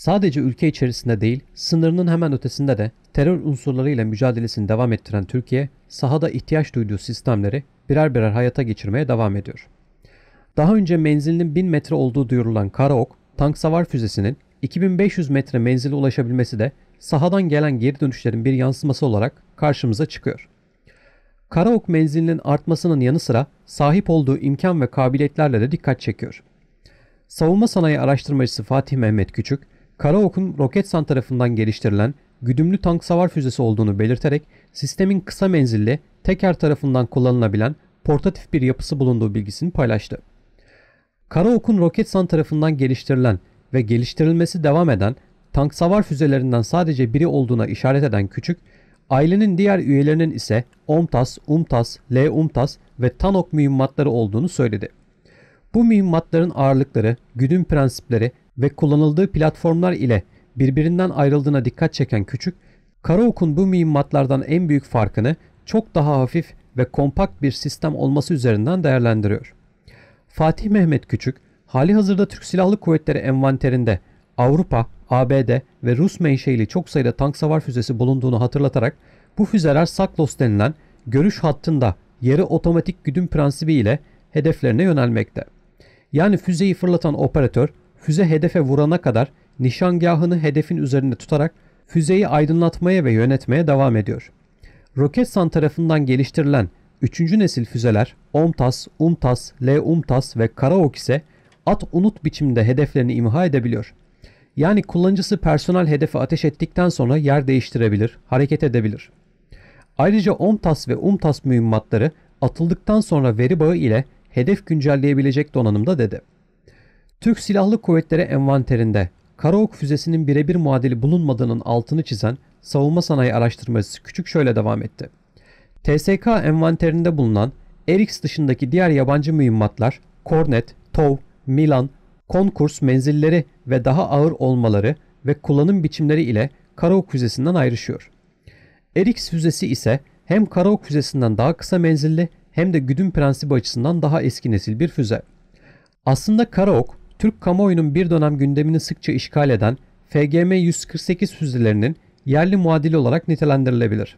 Sadece ülke içerisinde değil, sınırının hemen ötesinde de terör unsurlarıyla mücadelesini devam ettiren Türkiye, sahada ihtiyaç duyduğu sistemleri birer birer hayata geçirmeye devam ediyor. Daha önce menzilinin 1000 metre olduğu duyurulan Karaok, tank savar füzesinin 2500 metre menzile ulaşabilmesi de sahadan gelen geri dönüşlerin bir yansıması olarak karşımıza çıkıyor. Karaok menzilinin artmasının yanı sıra sahip olduğu imkan ve kabiliyetlerle de dikkat çekiyor. Savunma Sanayi Araştırmacısı Fatih Mehmet Küçük, Karaok'un Roketsan tarafından geliştirilen güdümlü tank savar füzesi olduğunu belirterek sistemin kısa menzilli Teker tarafından kullanılabilen portatif bir yapısı bulunduğu bilgisini paylaştı. Karaok'un Roketsan tarafından geliştirilen ve geliştirilmesi devam eden tank savar füzelerinden sadece biri olduğuna işaret eden küçük, ailenin diğer üyelerinin ise OMTAS, UMTAS, L Umtas ve TANOK mühimmatları olduğunu söyledi. Bu mühimmatların ağırlıkları, güdüm prensipleri ve kullanıldığı platformlar ile birbirinden ayrıldığına dikkat çeken Küçük, Karaok'un bu mühimmatlardan en büyük farkını çok daha hafif ve kompakt bir sistem olması üzerinden değerlendiriyor. Fatih Mehmet Küçük, hali hazırda Türk Silahlı Kuvvetleri envanterinde Avrupa, ABD ve Rus menşeili çok sayıda tank savar füzesi bulunduğunu hatırlatarak bu füzeler Saklos denilen görüş hattında yeri otomatik güdüm prensibi ile hedeflerine yönelmekte. Yani füzeyi fırlatan operatör füze hedefe vurana kadar nişangahını hedefin üzerinde tutarak füzeyi aydınlatmaya ve yönetmeye devam ediyor. Roketsan tarafından geliştirilen 3. nesil füzeler OMTAS, UMTAS, LUMTAS ve Karaok ise at unut biçimde hedeflerini imha edebiliyor. Yani kullanıcısı personel hedefi ateş ettikten sonra yer değiştirebilir, hareket edebilir. Ayrıca OMTAS ve UMTAS mühimmatları atıldıktan sonra veri bağı ile hedef güncelleyebilecek donanımda dedi. Türk Silahlı Kuvvetleri envanterinde Karaok füzesinin birebir muadili bulunmadığının altını çizen savunma sanayi araştırmacısı Küçük şöyle devam etti. TSK envanterinde bulunan Erix dışındaki diğer yabancı mühimmatlar Kornet, Tov, Milan, konkurs menzilleri ve daha ağır olmaları ve kullanım biçimleri ile Karaok füzesinden ayrışıyor. Erix füzesi ise hem Karaok füzesinden daha kısa menzilli hem de güdüm prensibi açısından daha eski nesil bir füze. Aslında Karaok Türk kamuoyunun bir dönem gündemini sıkça işgal eden FGM 148 füzelerinin yerli muadili olarak nitelendirilebilir.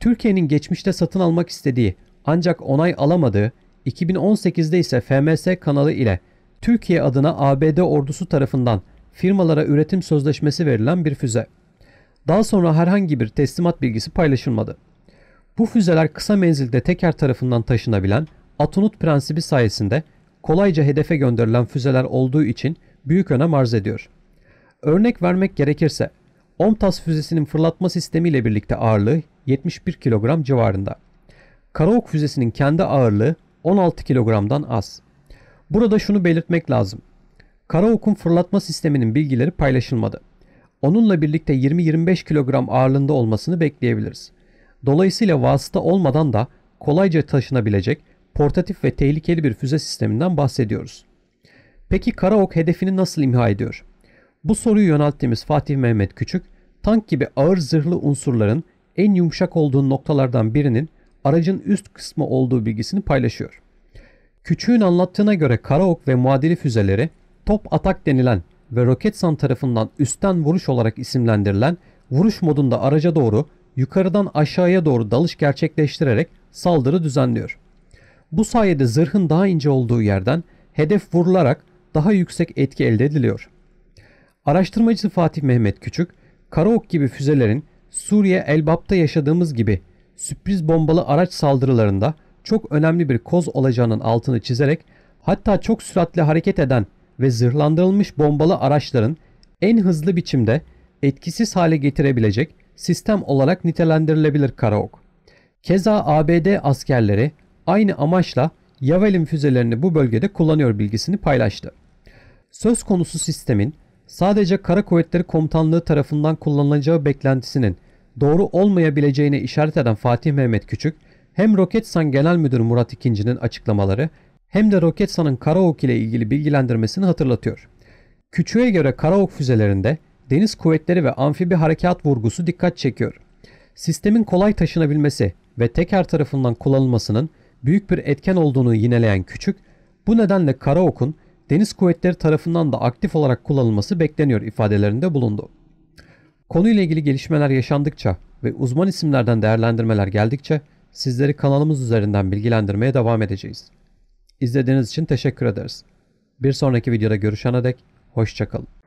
Türkiye'nin geçmişte satın almak istediği ancak onay alamadığı 2018'de ise FMS kanalı ile Türkiye adına ABD ordusu tarafından firmalara üretim sözleşmesi verilen bir füze. Daha sonra herhangi bir teslimat bilgisi paylaşılmadı. Bu füzeler kısa menzilde teker tarafından taşınabilen Atunut prensibi sayesinde kolayca hedefe gönderilen füzeler olduğu için büyük önem arz ediyor. Örnek vermek gerekirse OMTAS füzesinin fırlatma sistemiyle birlikte ağırlığı 71 kilogram civarında. Karaok füzesinin kendi ağırlığı 16 kilogramdan az. Burada şunu belirtmek lazım. Karaok'un fırlatma sisteminin bilgileri paylaşılmadı. Onunla birlikte 20-25 kilogram ağırlığında olmasını bekleyebiliriz. Dolayısıyla vasıta olmadan da kolayca taşınabilecek portatif ve tehlikeli bir füze sisteminden bahsediyoruz. Peki Karaok hedefini nasıl imha ediyor? Bu soruyu yönelttiğimiz Fatih Mehmet Küçük, tank gibi ağır zırhlı unsurların en yumuşak olduğu noktalardan birinin aracın üst kısmı olduğu bilgisini paylaşıyor. Küçüğün anlattığına göre Karaok ve muadili füzeleri top atak denilen ve Roketsan tarafından üstten vuruş olarak isimlendirilen vuruş modunda araca doğru yukarıdan aşağıya doğru dalış gerçekleştirerek saldırı düzenliyor. Bu sayede zırhın daha ince olduğu yerden hedef vurularak daha yüksek etki elde ediliyor. Araştırmacı Fatih Mehmet Küçük, Karaok gibi füzelerin Suriye Elbap'ta yaşadığımız gibi sürpriz bombalı araç saldırılarında çok önemli bir koz olacağının altını çizerek hatta çok süratle hareket eden ve zırhlandırılmış bombalı araçların en hızlı biçimde etkisiz hale getirebilecek sistem olarak nitelendirilebilir Karaok. Keza ABD askerleri aynı amaçla Yavel'in füzelerini bu bölgede kullanıyor bilgisini paylaştı. Söz konusu sistemin sadece Kara Kuvvetleri Komutanlığı tarafından kullanılacağı beklentisinin doğru olmayabileceğine işaret eden Fatih Mehmet Küçük, hem Roketsan Genel Müdürü Murat İkinci'nin açıklamaları hem de Roketsan'ın Karaok ile ilgili bilgilendirmesini hatırlatıyor. Küçüğe göre Karaok füzelerinde deniz kuvvetleri ve amfibi harekat vurgusu dikkat çekiyor. Sistemin kolay taşınabilmesi ve teker tarafından kullanılmasının büyük bir etken olduğunu yineleyen Küçük, bu nedenle Karaok'un deniz kuvvetleri tarafından da aktif olarak kullanılması bekleniyor ifadelerinde bulundu. Konuyla ilgili gelişmeler yaşandıkça ve uzman isimlerden değerlendirmeler geldikçe sizleri kanalımız üzerinden bilgilendirmeye devam edeceğiz. İzlediğiniz için teşekkür ederiz. Bir sonraki videoda görüşene dek hoşçakalın.